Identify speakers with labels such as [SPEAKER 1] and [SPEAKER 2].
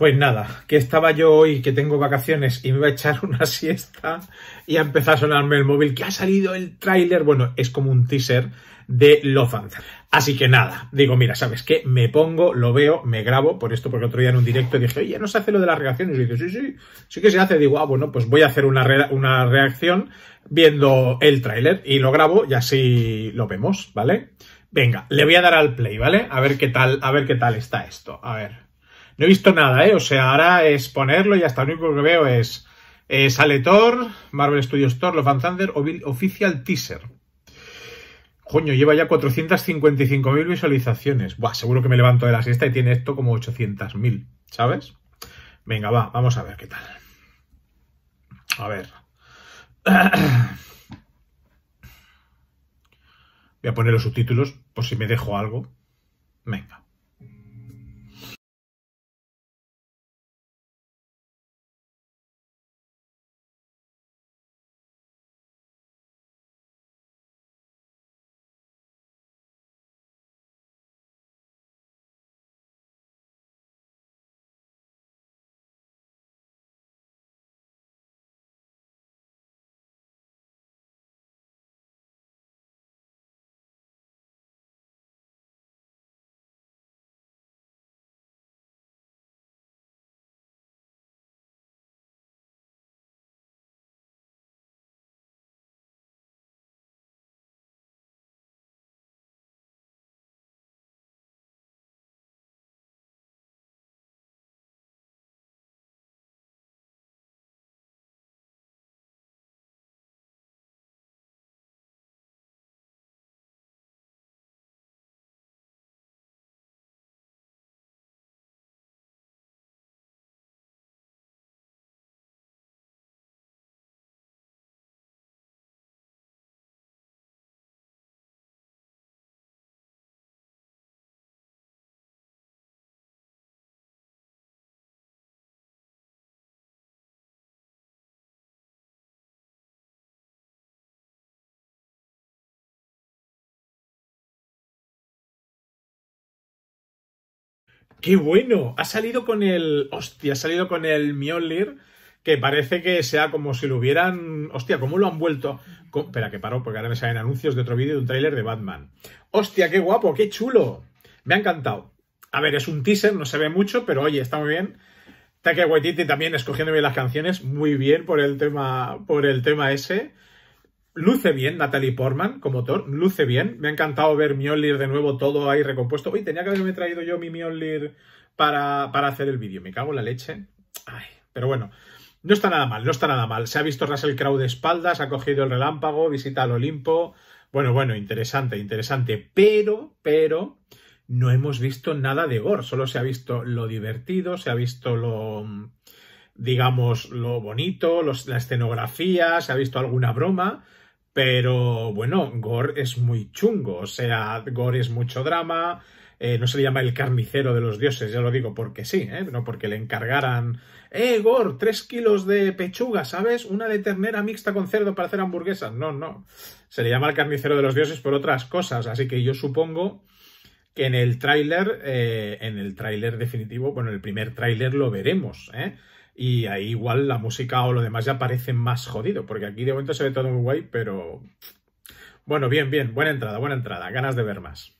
[SPEAKER 1] Pues nada, que estaba yo hoy, que tengo vacaciones y me voy a echar una siesta y a empezar a sonarme el móvil que ha salido el tráiler, bueno, es como un teaser de Love and. Así que nada, digo, mira, ¿sabes qué? Me pongo, lo veo, me grabo, por esto porque otro día en un directo dije, oye, ¿no se hace lo de las reacciones? Y dije, sí, sí, sí que se hace. Digo, ah, bueno, pues voy a hacer una, una reacción viendo el tráiler y lo grabo y así lo vemos, ¿vale? Venga, le voy a dar al play, ¿vale? A ver qué tal, a ver qué tal está esto. A ver. No he visto nada, ¿eh? O sea, ahora es ponerlo y hasta lo único que veo es. Eh, sale Thor, Marvel Studios Thor, lo and Thunder, Official Teaser. Coño, lleva ya 455.000 visualizaciones. Buah, seguro que me levanto de la siesta y tiene esto como 800.000, ¿sabes? Venga, va, vamos a ver qué tal. A ver. Voy a poner los subtítulos por si me dejo algo. Venga. ¡Qué bueno! Ha salido con el. Hostia, ha salido con el Mjolnir. Que parece que sea como si lo hubieran. Hostia, ¿cómo lo han vuelto? Espera, que paro, porque ahora me salen anuncios de otro vídeo de un tráiler de Batman. ¡Hostia, qué guapo! ¡Qué chulo! Me ha encantado. A ver, es un teaser, no se ve mucho, pero oye, está muy bien. Taika Waititi también escogiendo las canciones, muy bien por el tema, por el tema ese. Luce bien Natalie Portman como Thor, luce bien. Me ha encantado ver Mjolnir de nuevo todo ahí recompuesto. Uy, tenía que haberme traído yo mi Mjolnir para, para hacer el vídeo. Me cago en la leche. Ay, pero bueno, no está nada mal, no está nada mal. Se ha visto Russell Crowe de espaldas, ha cogido el relámpago, visita al Olimpo. Bueno, bueno, interesante, interesante. Pero, pero, no hemos visto nada de gore. Solo se ha visto lo divertido, se ha visto lo digamos, lo bonito, los, la escenografía, se ha visto alguna broma, pero bueno, Gore es muy chungo, o sea, Gore es mucho drama, eh, no se le llama el carnicero de los dioses, ya lo digo porque sí, ¿eh? no porque le encargaran, eh, Gore, tres kilos de pechuga, ¿sabes? Una de ternera mixta con cerdo para hacer hamburguesas, no, no, se le llama el carnicero de los dioses por otras cosas, así que yo supongo que en el tráiler, eh, en el tráiler definitivo, bueno, el primer tráiler lo veremos, ¿eh? y ahí igual la música o lo demás ya parece más jodido, porque aquí de momento se ve todo muy guay, pero bueno, bien, bien, buena entrada, buena entrada, ganas de ver más.